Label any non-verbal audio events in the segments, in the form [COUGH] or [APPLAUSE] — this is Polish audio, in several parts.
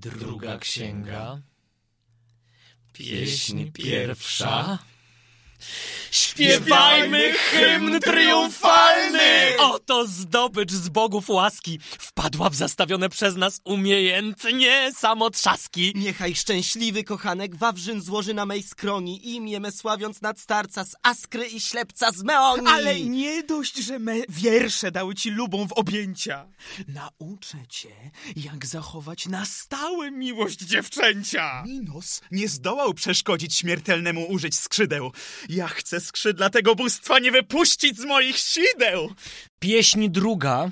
Druga księga. Pieśń pierwsza. Śpiewajmy hymn triumfalny! Oto zdobycz z bogów łaski wpadła w zastawione przez nas umiejętnie samotrzaski. Niechaj szczęśliwy kochanek Wawrzyn złoży na mej skroni imię me sławiąc nad starca z Askry i ślepca z Meoni. Ale nie dość, że me wiersze dały ci lubą w objęcia. Nauczę cię, jak zachować na stałe miłość dziewczęcia. Minos nie zdołał przeszkodzić śmiertelnemu użyć skrzydeł. Ja chcę chcę skrzydła tego bóstwa nie wypuścić z moich sideł! Pieśń druga.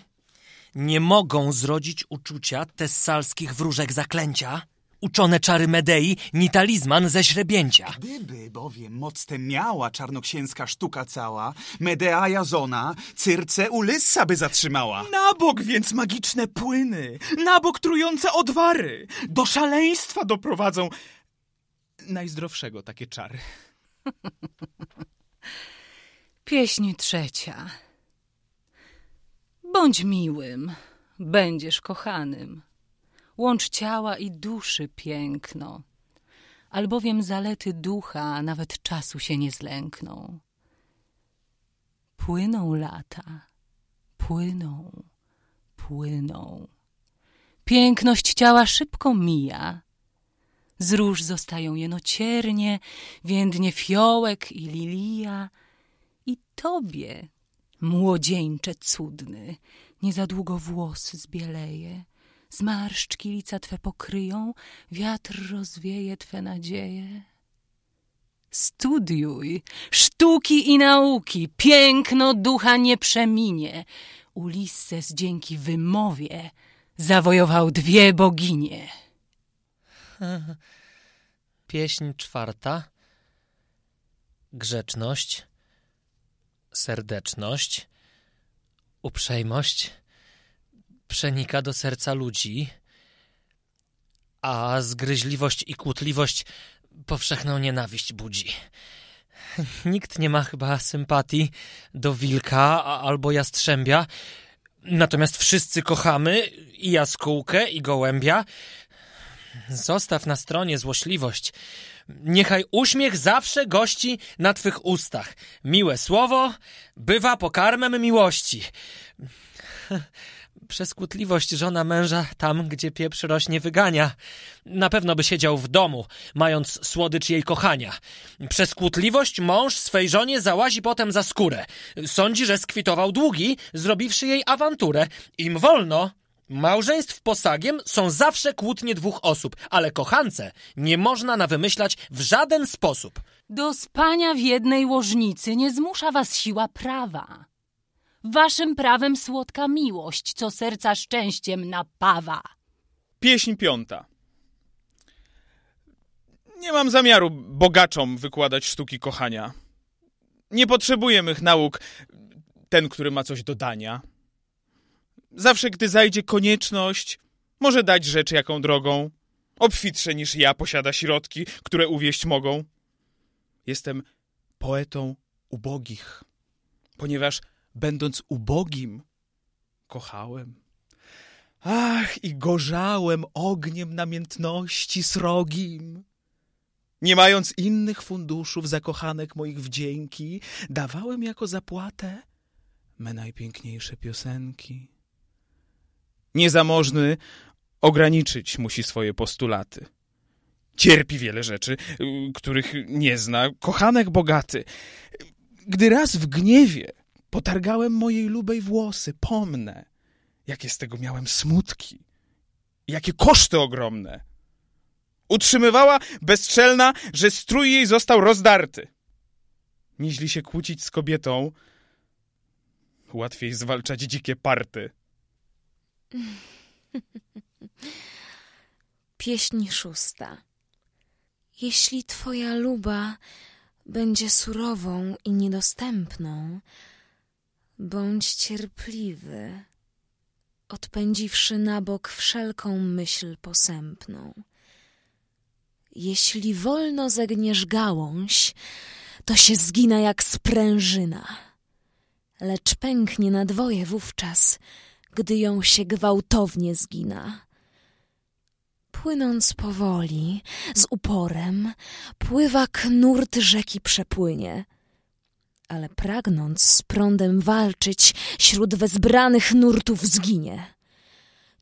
Nie mogą zrodzić uczucia tessalskich wróżek zaklęcia, uczone czary Medei, ni talizman ze źrebięcia. Gdyby bowiem moc tę miała czarnoksięska sztuka cała, Medea Jazona, Cyrce Ulyssa by zatrzymała. Na bok więc magiczne płyny, na bok trujące odwary, do szaleństwa doprowadzą najzdrowszego takie czary. [LAUGHS] Pieśń trzecia. Bądź miłym, będziesz kochanym. Łącz ciała i duszy piękno, albowiem zalety ducha nawet czasu się nie zlękną. Płyną lata, płyną, płyną. Piękność ciała szybko mija. Z róż zostają jeno ciernie, więdnie fiołek i lilia – i tobie, młodzieńcze cudny, nie za długo włosy zbieleje, zmarszczki lica twe pokryją, wiatr rozwieje twe nadzieje. Studiuj sztuki i nauki, piękno ducha nie przeminie. Ulises dzięki wymowie zawojował dwie boginie. [LAUGHS] Pieśń czwarta. Grzeczność serdeczność, uprzejmość przenika do serca ludzi, a zgryźliwość i kłótliwość powszechną nienawiść budzi. Nikt nie ma chyba sympatii do wilka albo jastrzębia, natomiast wszyscy kochamy i jaskółkę, i gołębia. Zostaw na stronie złośliwość. Niechaj uśmiech zawsze gości na twych ustach. Miłe słowo bywa pokarmem miłości. [LAUGHS] Przeskutliwość żona męża tam, gdzie pieprz rośnie, wygania. Na pewno by siedział w domu, mając słodycz jej kochania. Przeskutliwość mąż swej żonie załazi potem za skórę. Sądzi, że skwitował długi, zrobiwszy jej awanturę. Im wolno, małżeństw posagiem są zawsze kłótnie dwóch osób, ale kochance nie można nawymyślać w żaden sposób. Do spania w jednej łożnicy nie zmusza was siła prawa. Waszym prawem słodka miłość, co serca szczęściem napawa. Pieśń piąta. Nie mam zamiaru bogaczom wykładać sztuki kochania. Nie potrzebujemy mych nauk ten, który ma coś do dania. Zawsze, gdy zajdzie konieczność, może dać rzecz jaką drogą. Obfitsze niż ja posiada środki, które uwieść mogą. Jestem poetą ubogich, ponieważ będąc ubogim, kochałem. Ach, i gorzałem ogniem namiętności srogim. Nie mając innych funduszów zakochanek moich wdzięki, dawałem jako zapłatę me najpiękniejsze piosenki niezamożny, ograniczyć musi swoje postulaty. Cierpi wiele rzeczy, których nie zna, kochanek bogaty. Gdy raz w gniewie potargałem mojej lubej włosy, pomnę, jakie z tego miałem smutki, jakie koszty ogromne. Utrzymywała bezczelna, że strój jej został rozdarty. Nieźli się kłócić z kobietą, łatwiej zwalczać dzikie party. [LAUGHS] Pieśń szósta. Jeśli twoja luba będzie surową i niedostępną, bądź cierpliwy, odpędziwszy na bok wszelką myśl posępną. Jeśli wolno zegniesz gałąź, to się zgina jak sprężyna, lecz pęknie na dwoje wówczas – gdy ją się gwałtownie zgina. Płynąc powoli, z uporem, pływak nurt rzeki przepłynie. Ale pragnąc z prądem walczyć, śród wezbranych nurtów zginie.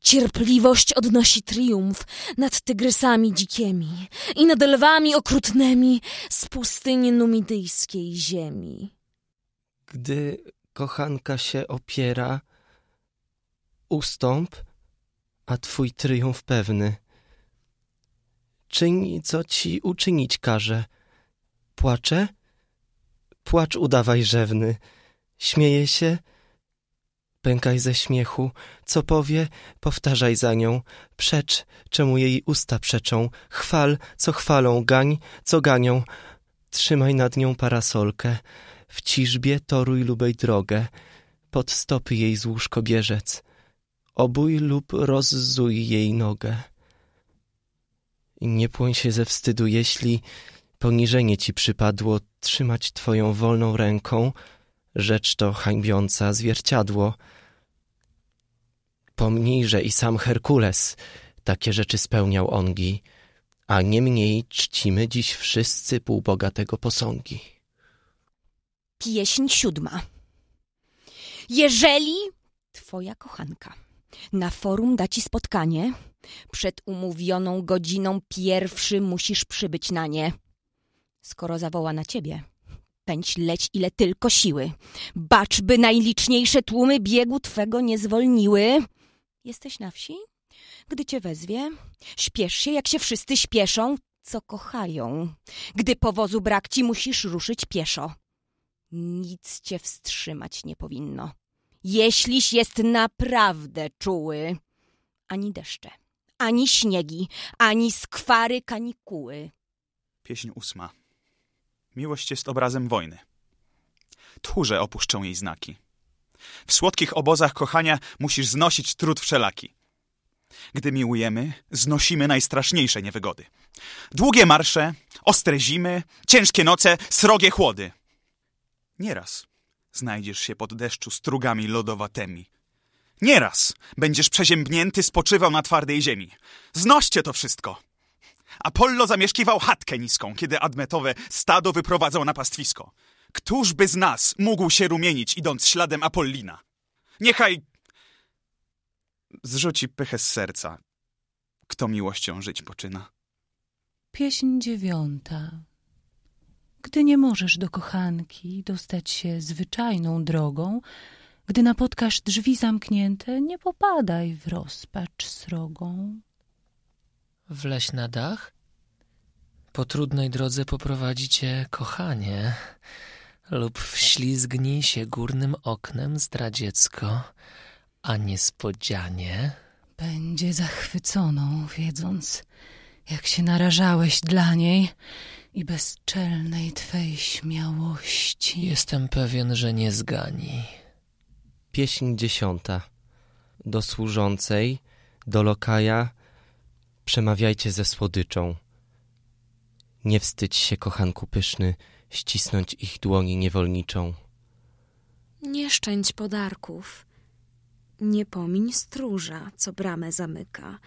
Cierpliwość odnosi triumf nad tygrysami dzikiemi i nad lwami okrutnymi z pustyni numidyjskiej ziemi. Gdy kochanka się opiera, ustąp, a twój tryumf pewny. Czyń, co ci uczynić każe. Płacze? Płacz udawaj rzewny. Śmieje się? Pękaj ze śmiechu. Co powie, powtarzaj za nią. Przecz, czemu jej usta przeczą. Chwal, co chwalą. Gań, co ganią. Trzymaj nad nią parasolkę. W ciżbie toruj lubej drogę. Pod stopy jej złóż kobierzec. Obój lub rozzuj jej nogę. Nie płoń się ze wstydu, jeśli poniżenie ci przypadło trzymać twoją wolną ręką, rzecz to hańbiąca zwierciadło. Pomnij, że i sam Herkules takie rzeczy spełniał ongi, a niemniej czcimy dziś wszyscy półboga tego posągi. Pieśń siódma. Jeżeli twoja kochanka na forum da ci spotkanie. Przed umówioną godziną pierwszy musisz przybyć na nie. Skoro zawoła na ciebie, pędź leć ile tylko siły. Bacz, by najliczniejsze tłumy biegu twego nie zwolniły. Jesteś na wsi? Gdy cię wezwie, śpiesz się, jak się wszyscy śpieszą, co kochają. Gdy powozu brak ci, musisz ruszyć pieszo. Nic cię wstrzymać nie powinno jeśliś jest naprawdę czuły. Ani deszcze, ani śniegi, ani skwary kanikuły. Pieśń ósma. Miłość jest obrazem wojny. Tchórze opuszczą jej znaki. W słodkich obozach kochania musisz znosić trud wszelaki. Gdy miłujemy, znosimy najstraszniejsze niewygody. Długie marsze, ostre zimy, ciężkie noce, srogie chłody. Nieraz znajdziesz się pod deszczu strugami lodowatymi. Nieraz będziesz przeziębnięty spoczywał na twardej ziemi. Znoście to wszystko! Apollo zamieszkiwał chatkę niską, kiedy admetowe stado wyprowadzał na pastwisko. Któżby z nas mógł się rumienić, idąc śladem Apollina? Niechaj... Zrzuci pychę z serca, kto miłością żyć poczyna. Pieśń dziewiąta. Gdy nie możesz do kochanki dostać się zwyczajną drogą, gdy napotkasz drzwi zamknięte, nie popadaj w rozpacz srogą. Wleś na dach? Po trudnej drodze poprowadzi cię kochanie, lub wślizgnij się górnym oknem zdradziecko, a niespodzianie. Będzie zachwyconą, wiedząc, jak się narażałeś dla niej i bezczelnej twej śmiałości. Jestem pewien, że nie zgani. Pieśń dziesiąta. Do służącej, do lokaja, przemawiajcie ze słodyczą. Nie wstydź się, kochanku pyszny, ścisnąć ich dłoni niewolniczą. Nie szczędź podarków. Nie pomiń stróża, co bramę zamyka,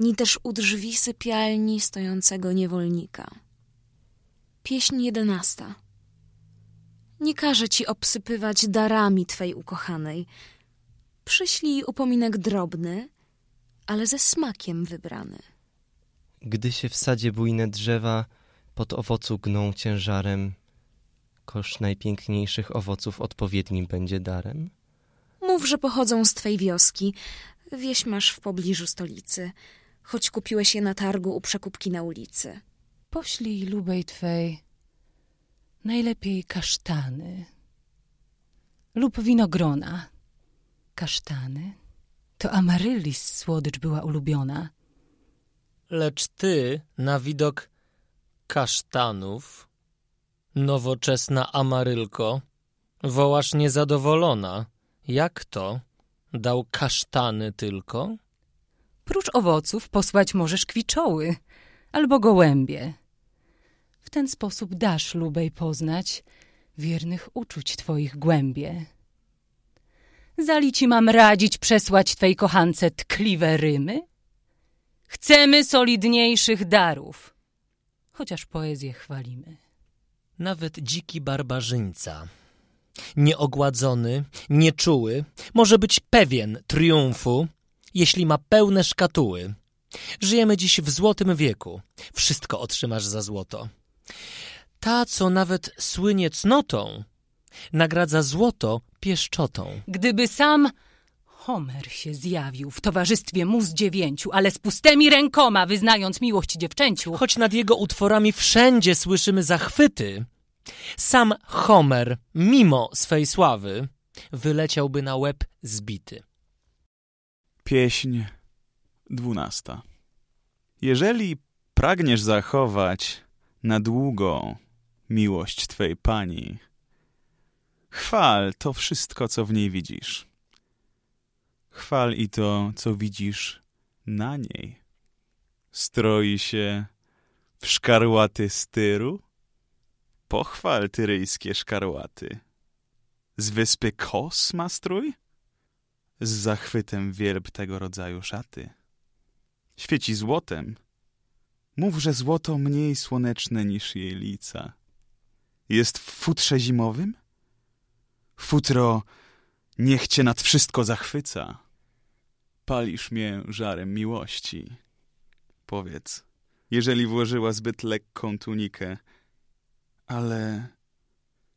ni też u drzwi sypialni stojącego niewolnika. Pieśń jedenasta. Nie każę ci obsypywać darami twej ukochanej. Przyślij upominek drobny, ale ze smakiem wybrany. Gdy się w sadzie bujne drzewa pod owocu gną ciężarem, kosz najpiękniejszych owoców odpowiednim będzie darem? Mów, że pochodzą z twej wioski. Wieś masz w pobliżu stolicy, choć kupiłeś je na targu u przekupki na ulicy poślij lubej twej najlepiej kasztany lub winogrona. Kasztany to amaryllis słodycz była ulubiona. Lecz ty na widok kasztanów, nowoczesna amarylko, wołasz niezadowolona. Jak to? Dał kasztany tylko? Prócz owoców posłać możesz kwiczoły albo gołębie w ten sposób dasz lubej poznać wiernych uczuć twoich głębie. Zali ci mam radzić przesłać twej kochance tkliwe rymy? Chcemy solidniejszych darów, chociaż poezję chwalimy. Nawet dziki barbarzyńca, nieogładzony, nieczuły, może być pewien triumfu, jeśli ma pełne szkatuły. Żyjemy dziś w złotym wieku. Wszystko otrzymasz za złoto. Ta, co nawet słynie cnotą, nagradza złoto pieszczotą. Gdyby sam Homer się zjawił w towarzystwie mu z dziewięciu, ale z pustymi rękoma, wyznając miłość dziewczęciu. Choć nad jego utworami wszędzie słyszymy zachwyty, sam Homer, mimo swej sławy, wyleciałby na łeb zbity. Pieśń dwunasta. Jeżeli pragniesz zachować na długo miłość Twej Pani. Chwal to wszystko, co w niej widzisz. Chwal i to, co widzisz na niej. Stroi się w szkarłaty styru? Pochwal tyryjskie szkarłaty. Z wyspy Kos ma strój? Z zachwytem wielb tego rodzaju szaty. Świeci złotem. Mów, że złoto mniej słoneczne niż jej lica jest w futrze zimowym? Futro niech cię nad wszystko zachwyca. Palisz mnie żarem miłości. Powiedz, jeżeli włożyła zbyt lekką tunikę, ale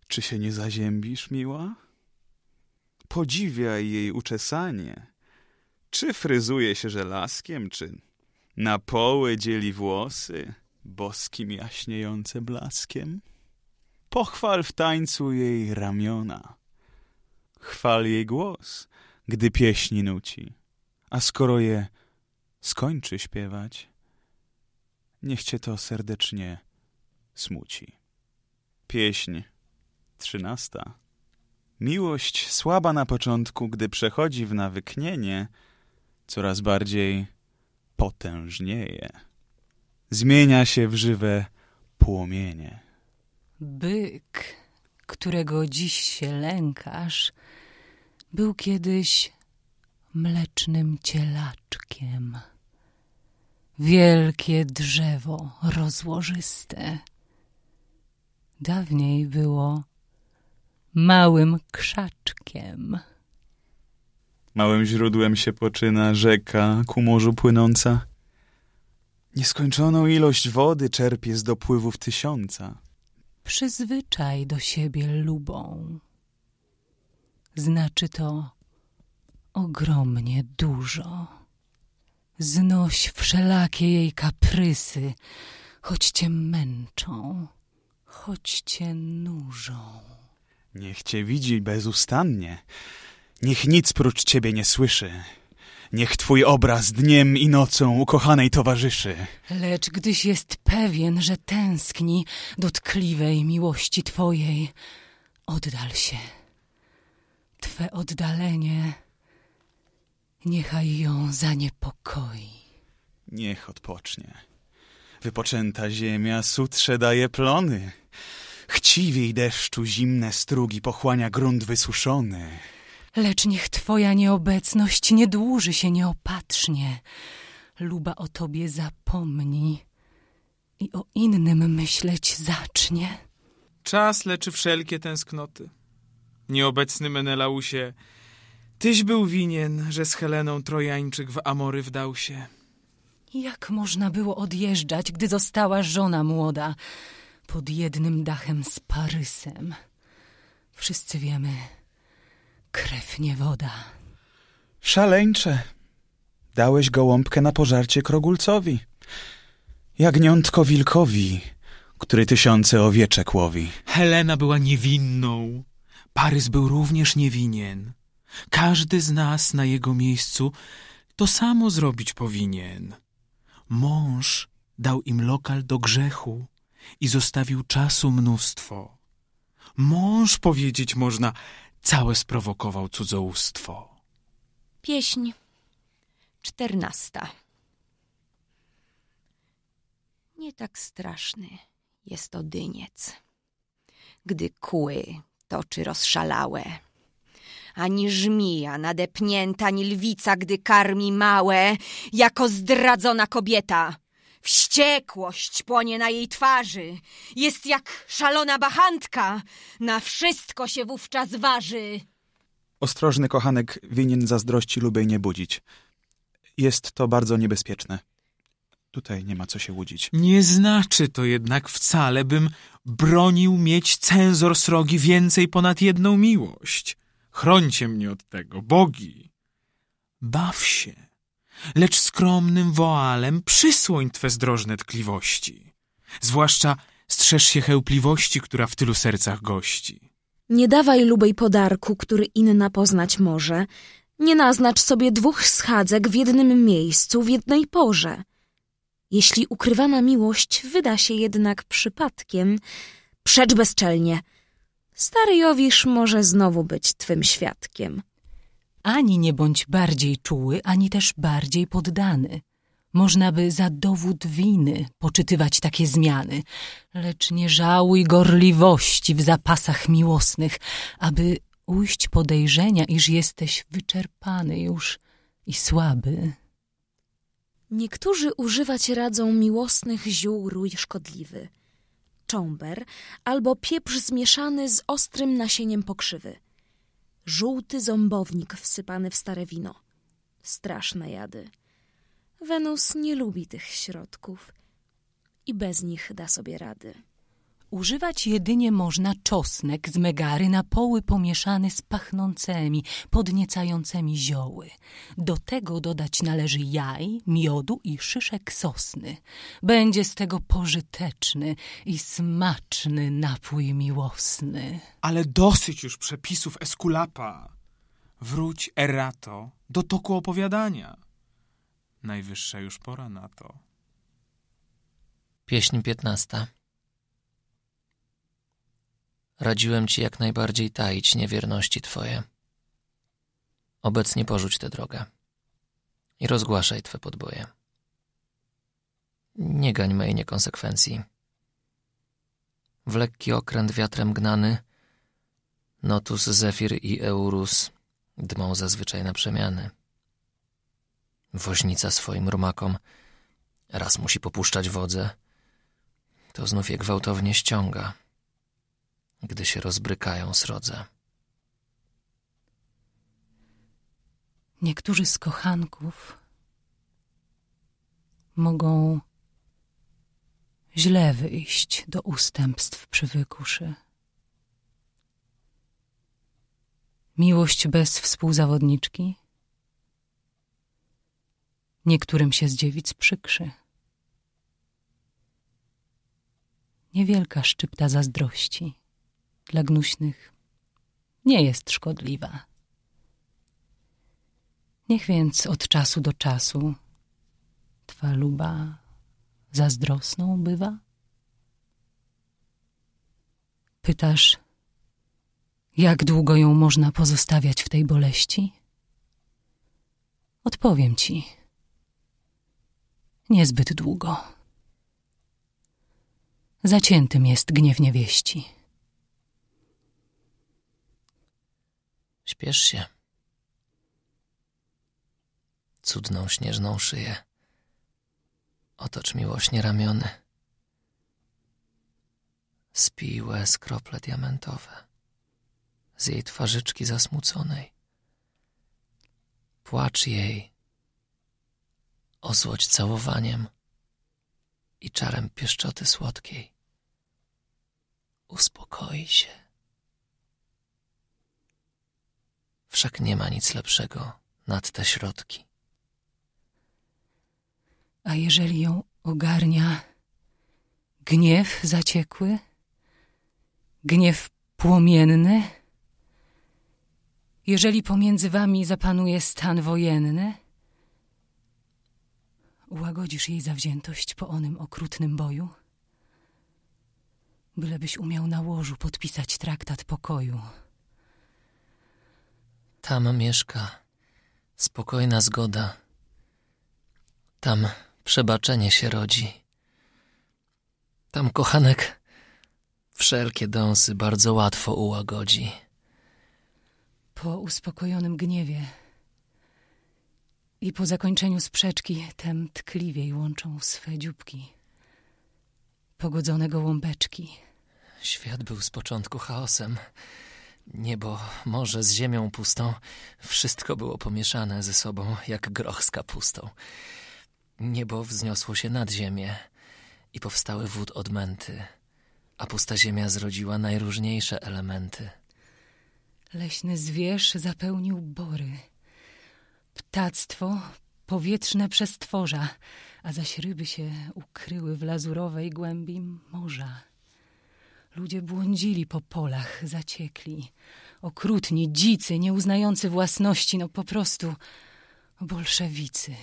czy się nie zaziębisz, miła? Podziwiaj jej uczesanie. Czy fryzuje się żelazkiem, czy na poły dzieli włosy, boskim jaśniejące blaskiem? pochwal w tańcu jej ramiona. Chwal jej głos, gdy pieśni nuci, a skoro je skończy śpiewać, niech cię to serdecznie smuci. Pieśń trzynasta. Miłość słaba na początku, gdy przechodzi w nawyknienie, coraz bardziej potężnieje. Zmienia się w żywe płomienie. Byk, którego dziś się lękasz, był kiedyś mlecznym cielaczkiem. Wielkie drzewo rozłożyste. Dawniej było małym krzaczkiem. Małym źródłem się poczyna rzeka ku morzu płynąca. Nieskończoną ilość wody czerpie z dopływów tysiąca przyzwyczaj do siebie lubą. Znaczy to ogromnie dużo. Znoś wszelakie jej kaprysy, choć cię męczą, choć cię nużą. Niech cię widzi bezustannie, niech nic prócz ciebie nie słyszy. Niech twój obraz dniem i nocą ukochanej towarzyszy. Lecz gdyś jest pewien, że tęskni dotkliwej miłości twojej, oddal się. Twe oddalenie niechaj ją zaniepokoi. Niech odpocznie. Wypoczęta ziemia sutrze daje plony. Chciwiej deszczu zimne strugi pochłania grunt wysuszony lecz niech twoja nieobecność nie dłuży się nieopatrznie. Luba o tobie zapomni i o innym myśleć zacznie. Czas leczy wszelkie tęsknoty. Nieobecny Menelausie, tyś był winien, że z Heleną Trojańczyk w Amory wdał się. Jak można było odjeżdżać, gdy została żona młoda pod jednym dachem z Parysem? Wszyscy wiemy, Krew nie woda. Szaleńcze. Dałeś gołąbkę na pożarcie krogulcowi. Jagniątko wilkowi, który tysiące owieczek łowi. Helena była niewinną. Parys był również niewinien. Każdy z nas na jego miejscu to samo zrobić powinien. Mąż dał im lokal do grzechu i zostawił czasu mnóstwo. Mąż powiedzieć można, całe sprowokował cudzołóstwo. Pieśń czternasta. Nie tak straszny jest Odyniec, gdy kły toczy rozszalałe, ani żmija nadepnięta, ani lwica, gdy karmi małe, jako zdradzona kobieta. Wściekłość płonie na jej twarzy. Jest jak szalona bachantka. Na wszystko się wówczas waży. Ostrożny kochanek winien zazdrości lubej nie budzić. Jest to bardzo niebezpieczne. Tutaj nie ma co się łudzić. Nie znaczy to jednak wcale, bym bronił mieć cenzor srogi więcej ponad jedną miłość. Chrońcie mnie od tego, bogi. Baw się lecz skromnym woalem przysłoń twe zdrożne tkliwości. Zwłaszcza strzeż się chełpliwości, która w tylu sercach gości. Nie dawaj lubej podarku, który inna poznać może. Nie naznacz sobie dwóch schadzek w jednym miejscu, w jednej porze. Jeśli ukrywana miłość wyda się jednak przypadkiem, przecz bezczelnie. Stary Jowisz może znowu być twym świadkiem. Ani nie bądź bardziej czuły, ani też bardziej poddany. Można by za dowód winy poczytywać takie zmiany, lecz nie żałuj gorliwości w zapasach miłosnych, aby ujść podejrzenia, iż jesteś wyczerpany już i słaby. Niektórzy używać radzą miłosnych ziół rój szkodliwy, cząber albo pieprz zmieszany z ostrym nasieniem pokrzywy. Żółty ząbownik wsypany w stare wino. Straszne jady. Wenus nie lubi tych środków i bez nich da sobie rady. Używać jedynie można czosnek z megary na poły pomieszany z pachnącymi, podniecającymi zioły. Do tego dodać należy jaj, miodu i szyszek sosny. Będzie z tego pożyteczny i smaczny napój miłosny. Ale dosyć już przepisów Eskulapa. Wróć, Erato, do toku opowiadania. Najwyższa już pora na to. Pieśń piętnasta radziłem ci jak najbardziej taić niewierności twoje. Obecnie porzuć tę drogę i rozgłaszaj twe podboje. Nie gań mej niekonsekwencji. W lekki okręt wiatrem gnany, Notus, Zefir i Eurus dmą zazwyczaj na przemiany. Woźnica swoim rumakom raz musi popuszczać wodze, to znów je gwałtownie ściąga gdy się rozbrykają srodze. Niektórzy z kochanków mogą źle wyjść do ustępstw przy wykuszy. Miłość bez współzawodniczki niektórym się z dziewic przykrzy. Niewielka szczypta zazdrości dla gnuśnych nie jest szkodliwa. Niech więc od czasu do czasu twa luba zazdrosną bywa? Pytasz, jak długo ją można pozostawiać w tej boleści? Odpowiem ci. Niezbyt długo. Zaciętym jest gniew niewieści. Śpiesz się. Cudną śnieżną szyję. Otocz miłośnie ramiony. Spiłe skrople diamentowe z jej twarzyczki zasmuconej. Płacz jej, ozłodź całowaniem i czarem pieszczoty słodkiej. Uspokoi się. Wszak nie ma nic lepszego nad te środki. A jeżeli ją ogarnia gniew zaciekły, gniew płomienny, jeżeli pomiędzy wami zapanuje stan wojenny, ułagodzisz jej zawziętość po onym okrutnym boju, bylebyś umiał na łożu podpisać traktat pokoju. Tam mieszka spokojna zgoda. Tam przebaczenie się rodzi. Tam, kochanek, wszelkie dąsy bardzo łatwo ułagodzi. Po uspokojonym gniewie i po zakończeniu sprzeczki tem tkliwiej łączą swe dzióbki. Pogodzone gołąbeczki. Świat był z początku chaosem. Niebo, morze z ziemią pustą, wszystko było pomieszane ze sobą jak groch z kapustą. Niebo wzniosło się nad ziemię i powstały wód odmęty, a pusta ziemia zrodziła najróżniejsze elementy. Leśny zwierz zapełnił bory. Ptactwo powietrzne przestworza, a zaś ryby się ukryły w lazurowej głębi morza. Ludzie błądzili po polach, zaciekli. Okrutni, dzicy, nieuznający własności, no po prostu bolszewicy.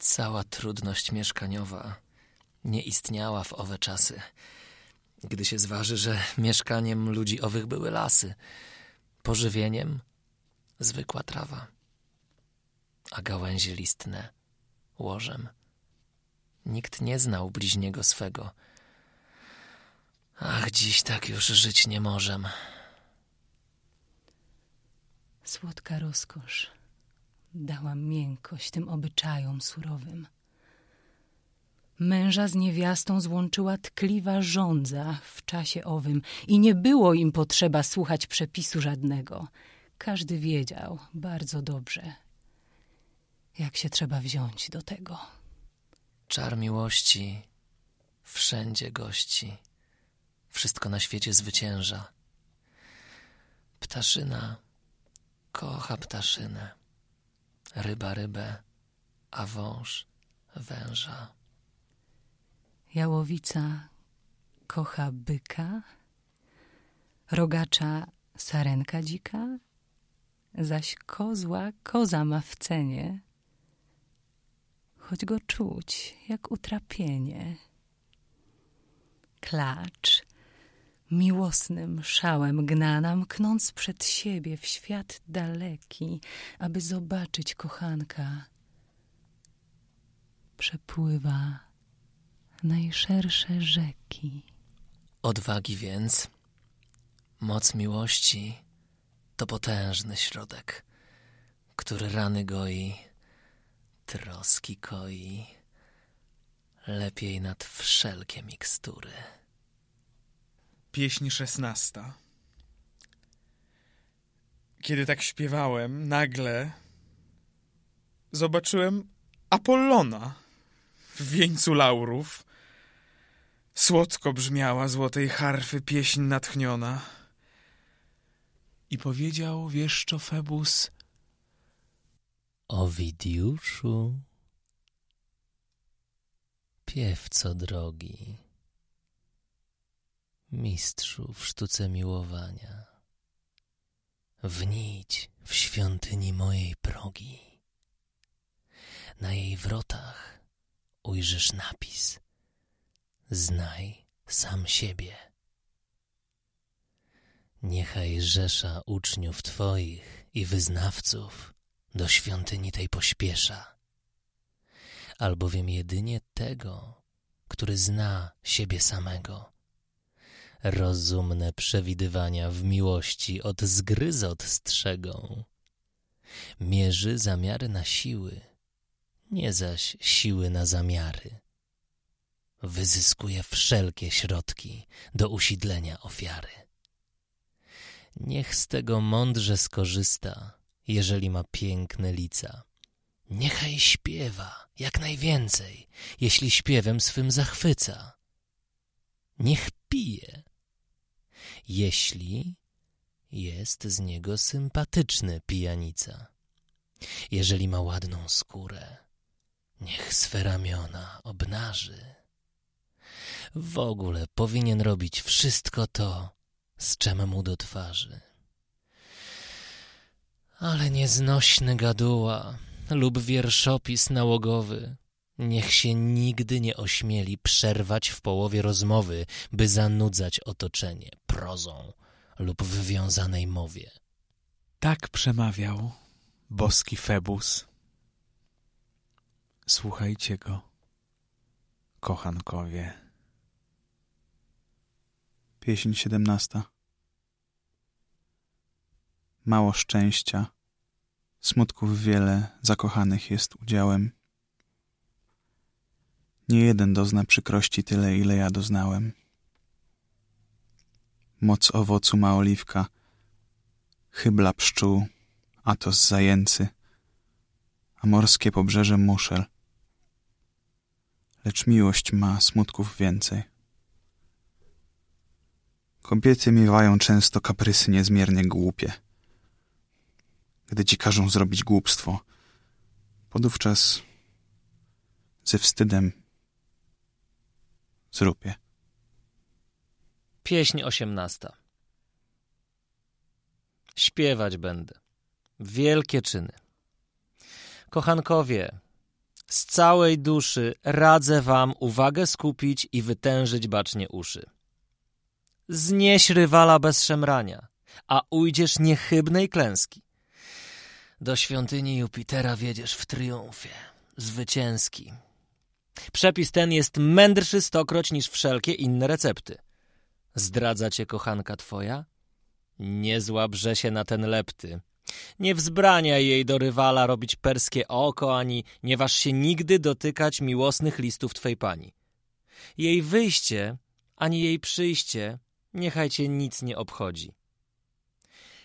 Cała trudność mieszkaniowa nie istniała w owe czasy, gdy się zważy, że mieszkaniem ludzi owych były lasy, pożywieniem zwykła trawa, a gałęzie listne łożem. Nikt nie znał bliźniego swego – Ach, dziś tak już żyć nie możem. Słodka rozkosz dała miękkość tym obyczajom surowym. Męża z niewiastą złączyła tkliwa żądza w czasie owym i nie było im potrzeba słuchać przepisu żadnego. Każdy wiedział bardzo dobrze, jak się trzeba wziąć do tego. Czar miłości wszędzie gości. Wszystko na świecie zwycięża. Ptaszyna kocha ptaszynę, ryba rybę, a wąż węża. Jałowica kocha byka, rogacza sarenka dzika, zaś kozła koza ma w cenie, choć go czuć jak utrapienie. Klacz Miłosnym szałem gnana, mknąc przed siebie w świat daleki, aby zobaczyć kochanka. Przepływa najszersze rzeki. Odwagi więc, moc miłości to potężny środek, który rany goi, troski koi, lepiej nad wszelkie mikstury. Pieśń szesnasta. Kiedy tak śpiewałem, nagle zobaczyłem Apollona w wieńcu laurów. Słodko brzmiała złotej harfy pieśń natchniona. I powiedział wieszczo Febus Owidiuszu, piewco drogi mistrzu w sztuce miłowania. Wnić w świątyni mojej progi. Na jej wrotach ujrzysz napis Znaj sam siebie. Niechaj rzesza uczniów Twoich i wyznawców do świątyni tej pośpiesza, albowiem jedynie tego, który zna siebie samego – rozumne przewidywania w miłości od zgryzot strzegą. Mierzy zamiary na siły, nie zaś siły na zamiary. Wyzyskuje wszelkie środki do usidlenia ofiary. Niech z tego mądrze skorzysta, jeżeli ma piękne lica. Niechaj śpiewa jak najwięcej, jeśli śpiewem swym zachwyca. Niech pije, jeśli jest z niego sympatyczny pijanica. Jeżeli ma ładną skórę, niech swe ramiona obnaży. W ogóle powinien robić wszystko to, z czem mu do twarzy. Ale nieznośny gaduła lub wierszopis nałogowy Niech się nigdy nie ośmieli przerwać w połowie rozmowy, by zanudzać otoczenie prozą lub wywiązanej mowie. Tak przemawiał boski Febus. Słuchajcie go, kochankowie. Pieśń siedemnasta. Mało szczęścia, smutków wiele, zakochanych jest udziałem nie jeden dozna przykrości tyle, ile ja doznałem. Moc owocu ma oliwka, chybla pszczół, atos zajęcy, a morskie pobrzeże muszel. Lecz miłość ma smutków więcej. Kobiety miewają często kaprysy niezmiernie głupie. Gdy ci każą zrobić głupstwo, podówczas ze wstydem srupie. Pieśń osiemnasta. Śpiewać będę. Wielkie czyny. Kochankowie, z całej duszy radzę wam uwagę skupić i wytężyć bacznie uszy. Znieś rywala bez szemrania, a ujdziesz niechybnej klęski. Do świątyni Jupitera wiedziesz w triumfie, zwycięski, Przepis ten jest mędrszy stokroć niż wszelkie inne recepty. Zdradza cię kochanka twoja? Nie złabrze się na ten lepty. Nie wzbrania jej do rywala robić perskie oko, ani nie waż się nigdy dotykać miłosnych listów twej pani. Jej wyjście, ani jej przyjście, niechaj cię nic nie obchodzi.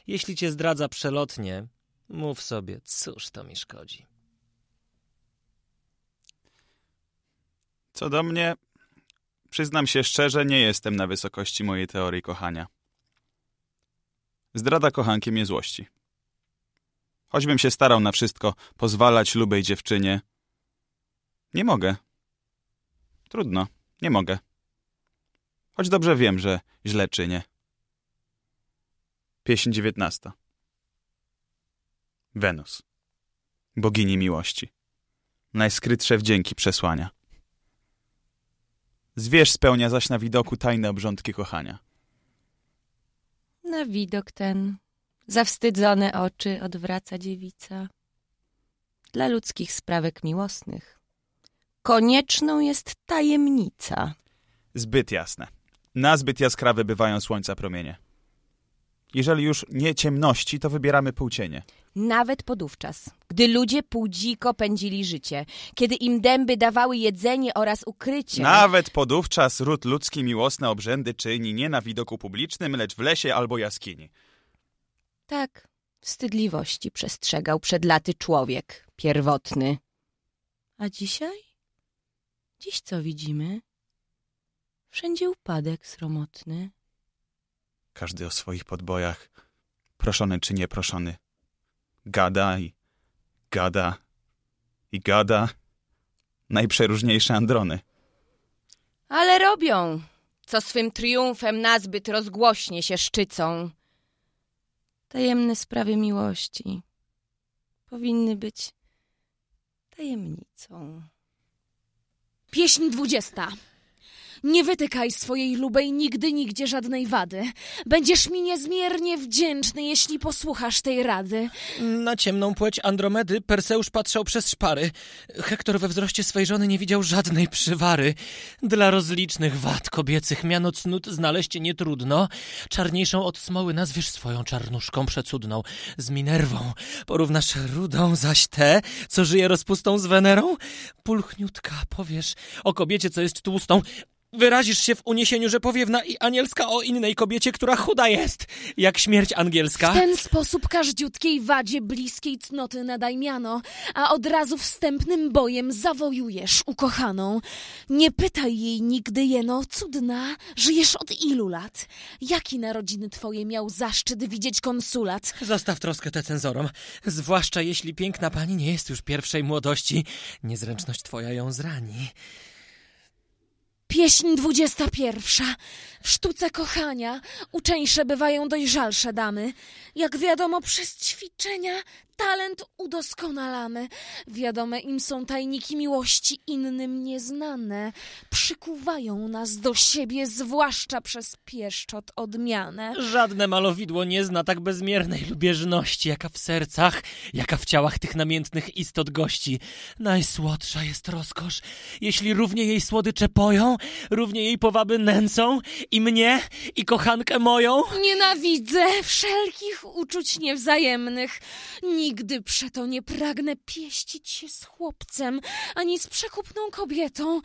Jeśli cię zdradza przelotnie, mów sobie, cóż to mi szkodzi. Co do mnie, przyznam się szczerze, nie jestem na wysokości mojej teorii kochania. Zdrada kochankiem nie złości. Choćbym się starał na wszystko pozwalać lubej dziewczynie. Nie mogę. Trudno, nie mogę. Choć dobrze wiem, że źle czynię. Pieśń dziewiętnasta. Wenus. Bogini miłości. Najskrytsze wdzięki przesłania. Zwierz spełnia zaś na widoku tajne obrządki kochania. Na widok ten zawstydzone oczy odwraca dziewica. Dla ludzkich sprawek miłosnych konieczną jest tajemnica. Zbyt jasne. Nazbyt jaskrawe bywają słońca promienie. Jeżeli już nie ciemności, to wybieramy półcienie nawet podówczas, gdy ludzie półdziko pędzili życie, kiedy im dęby dawały jedzenie oraz ukrycie. Nawet podówczas ród ludzki miłosne obrzędy czyni nie na widoku publicznym, lecz w lesie albo jaskini. Tak, wstydliwości przestrzegał przed laty człowiek pierwotny. A dzisiaj? Dziś co widzimy? Wszędzie upadek sromotny. Każdy o swoich podbojach, proszony czy nieproszony. Gada i gada i gada. Najprzeróżniejsze androny. Ale robią, co swym triumfem nazbyt rozgłośnie się szczycą. Tajemne sprawy miłości powinny być tajemnicą. Pieśń dwudziesta. Nie wytykaj swojej lubej nigdy nigdzie żadnej wady. Będziesz mi niezmiernie wdzięczny, jeśli posłuchasz tej rady. Na ciemną płeć Andromedy Perseusz patrzał przez szpary. Hektor we wzroście swej żony nie widział żadnej przywary. Dla rozlicznych wad kobiecych miano cnót znaleźć nie trudno. Czarniejszą od smoły nazwiesz swoją czarnuszką przecudną. Z Minerwą porównasz rudą zaś tę, co żyje rozpustą z Wenerą. Pulchniutka powiesz o kobiecie, co jest tłustą, Wyrazisz się w uniesieniu, że powiewna i anielska o innej kobiecie, która chuda jest, jak śmierć angielska. W ten sposób każdziutkiej wadzie bliskiej cnoty nadajmiano, a od razu wstępnym bojem zawojujesz ukochaną. Nie pytaj jej nigdy jeno, cudna, żyjesz od ilu lat? Jaki narodziny twoje miał zaszczyt widzieć konsulat? Zostaw troskę te cenzorom, zwłaszcza jeśli piękna pani nie jest już pierwszej młodości. Niezręczność twoja ją zrani. Pieśń dwudziesta pierwsza. W sztuce kochania uczeńsze bywają dojrzalsze damy. Jak wiadomo, przez ćwiczenia talent udoskonalamy. Wiadome im są tajniki miłości, innym nieznane. Przykuwają nas do siebie, zwłaszcza przez pieszczot odmianę. Żadne malowidło nie zna tak bezmiernej lubieżności, jaka w sercach, jaka w ciałach tych namiętnych istot gości. Najsłodsza jest rozkosz, jeśli równie jej słodycze poją, równie jej powaby nęcą i mnie, i kochankę moją. Nienawidzę wszelkich uczuć niewzajemnych. Nikt Nigdy przeto nie pragnę pieścić się z chłopcem, ani z przekupną kobietą.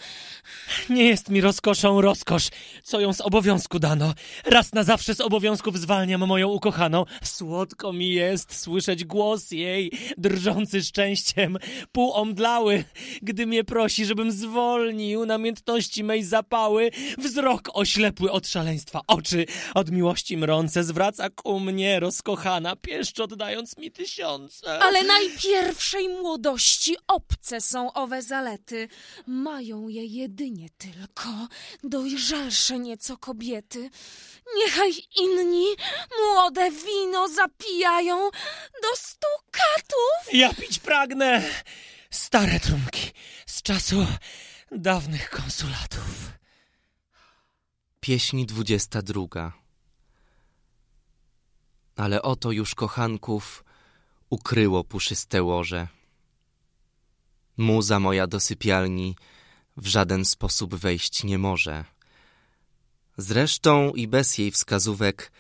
Nie jest mi rozkoszą rozkosz, co ją z obowiązku dano. Raz na zawsze z obowiązków zwalniam moją ukochaną. Słodko mi jest słyszeć głos jej, drżący szczęściem, półomdlały, gdy mnie prosi, żebym zwolnił namiętności mej zapały. Wzrok oślepły od szaleństwa, oczy od miłości mrące zwraca ku mnie rozkochana, pieszczot dając mi tysiąc ale najpierwszej młodości obce są owe zalety. Mają je jedynie tylko dojrzalsze nieco kobiety. Niechaj inni młode wino zapijają do stu katów. Ja pić pragnę stare trunki z czasu dawnych konsulatów. Pieśni dwudziesta druga. Ale oto już kochanków ukryło puszyste łoże. Muza moja do sypialni w żaden sposób wejść nie może. Zresztą i bez jej wskazówek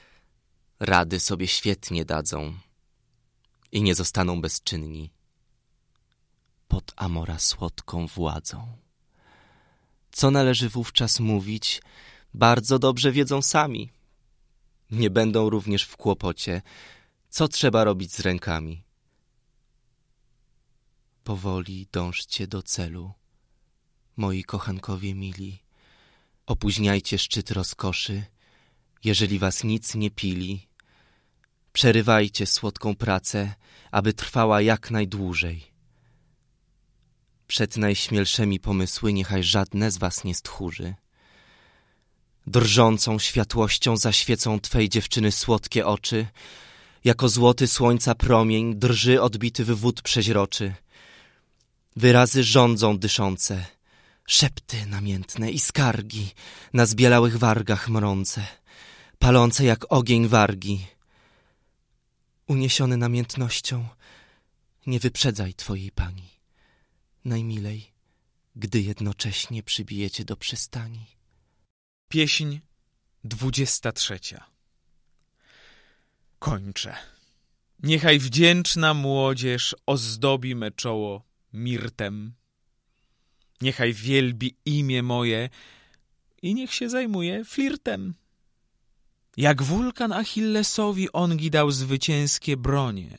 rady sobie świetnie dadzą i nie zostaną bezczynni pod Amora słodką władzą. Co należy wówczas mówić, bardzo dobrze wiedzą sami. Nie będą również w kłopocie, co trzeba robić z rękami? Powoli dążcie do celu, moi kochankowie mili. Opóźniajcie szczyt rozkoszy, jeżeli was nic nie pili. Przerywajcie słodką pracę, aby trwała jak najdłużej. Przed najśmielszymi pomysły niechaj żadne z was nie stchórzy. Drżącą światłością zaświecą twej dziewczyny słodkie oczy, jako złoty słońca promień drży odbity w wód przeźroczy. Wyrazy rządzą dyszące, szepty namiętne i skargi na zbielałych wargach mrące, palące jak ogień wargi. Uniesiony namiętnością, nie wyprzedzaj twojej pani. Najmilej, gdy jednocześnie przybijecie do przystani. Pieśń dwudziesta trzecia kończę. Niechaj wdzięczna młodzież ozdobi me czoło mirtem. Niechaj wielbi imię moje i niech się zajmuje flirtem. Jak wulkan Achillesowi ongi dał zwycięskie bronie,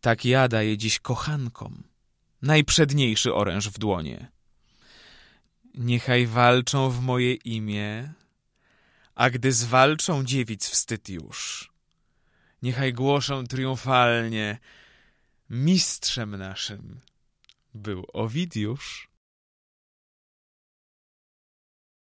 tak ja daję dziś kochankom najprzedniejszy oręż w dłonie. Niechaj walczą w moje imię, a gdy zwalczą dziewic wstyd już – niechaj głoszą triumfalnie. Mistrzem naszym był Owidiusz.